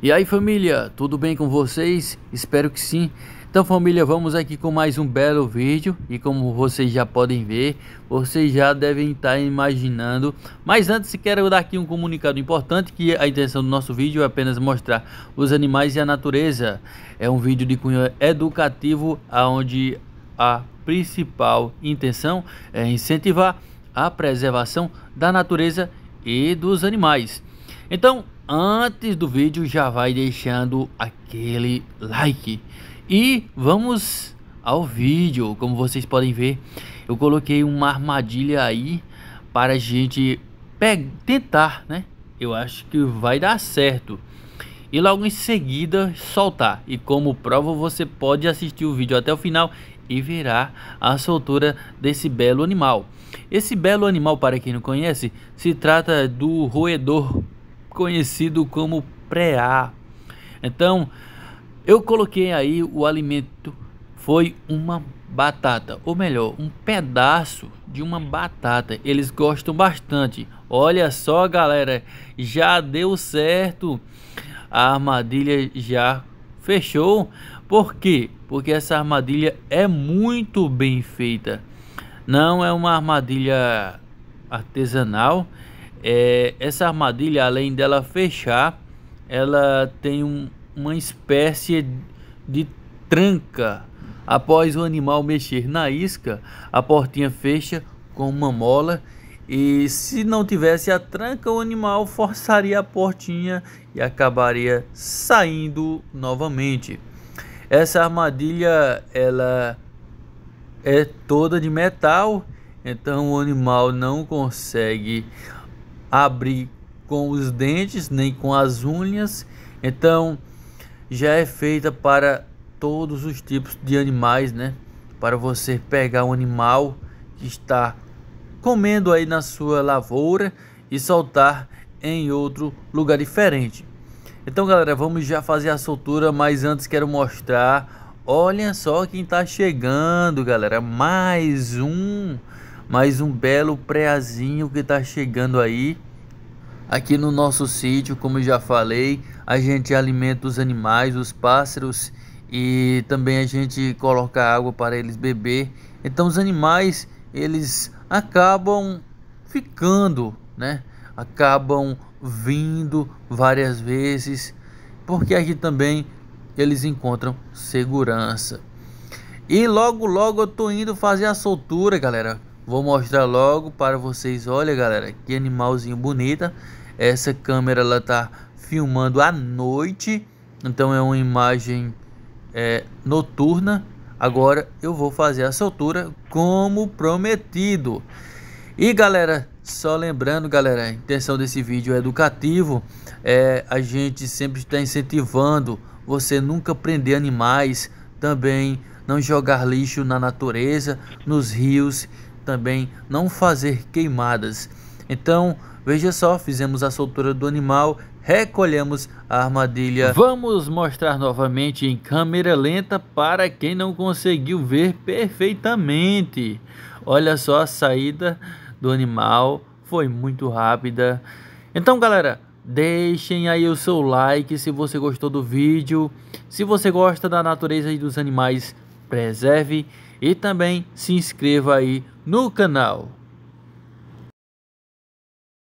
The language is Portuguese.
E aí família, tudo bem com vocês? Espero que sim. Então família, vamos aqui com mais um belo vídeo e como vocês já podem ver, vocês já devem estar imaginando. Mas antes quero dar aqui um comunicado importante que a intenção do nosso vídeo é apenas mostrar os animais e a natureza. É um vídeo de cunho educativo aonde a principal intenção é incentivar a preservação da natureza e dos animais. Então, antes do vídeo já vai deixando aquele like. E vamos ao vídeo. Como vocês podem ver, eu coloquei uma armadilha aí para a gente tentar, né? Eu acho que vai dar certo. E logo em seguida soltar. E como prova, você pode assistir o vídeo até o final e verá a soltura desse belo animal. Esse belo animal, para quem não conhece, se trata do roedor conhecido como pré-A. Então, eu coloquei aí o alimento foi uma batata, ou melhor, um pedaço de uma batata. Eles gostam bastante. Olha só, galera, já deu certo. A armadilha já fechou. Por quê? Porque essa armadilha é muito bem feita. Não é uma armadilha artesanal, é, essa armadilha, além dela fechar, ela tem um, uma espécie de tranca. Após o animal mexer na isca, a portinha fecha com uma mola e se não tivesse a tranca, o animal forçaria a portinha e acabaria saindo novamente. Essa armadilha ela é toda de metal, então o animal não consegue abrir com os dentes nem com as unhas. Então, já é feita para todos os tipos de animais, né? Para você pegar um animal que está comendo aí na sua lavoura e soltar em outro lugar diferente. Então, galera, vamos já fazer a soltura, mas antes quero mostrar. Olha só quem está chegando, galera. Mais um mais um belo preazinho que está chegando aí. Aqui no nosso sítio, como já falei, a gente alimenta os animais, os pássaros e também a gente coloca água para eles beber. Então os animais, eles acabam ficando, né? Acabam vindo várias vezes, porque aqui também eles encontram segurança. E logo logo eu tô indo fazer a soltura, galera. Vou mostrar logo para vocês. Olha, galera, que animalzinho bonita. Essa câmera ela tá filmando à noite, então é uma imagem é, noturna. Agora eu vou fazer a soltura como prometido. E galera, só lembrando, galera, a intenção desse vídeo é educativo. É, a gente sempre está incentivando você nunca prender animais, também não jogar lixo na natureza, nos rios também não fazer queimadas. Então, veja só, fizemos a soltura do animal, recolhemos a armadilha. Vamos mostrar novamente em câmera lenta para quem não conseguiu ver perfeitamente. Olha só a saída do animal, foi muito rápida. Então, galera, deixem aí o seu like se você gostou do vídeo, se você gosta da natureza e dos animais, preserve e também se inscreva aí no canal.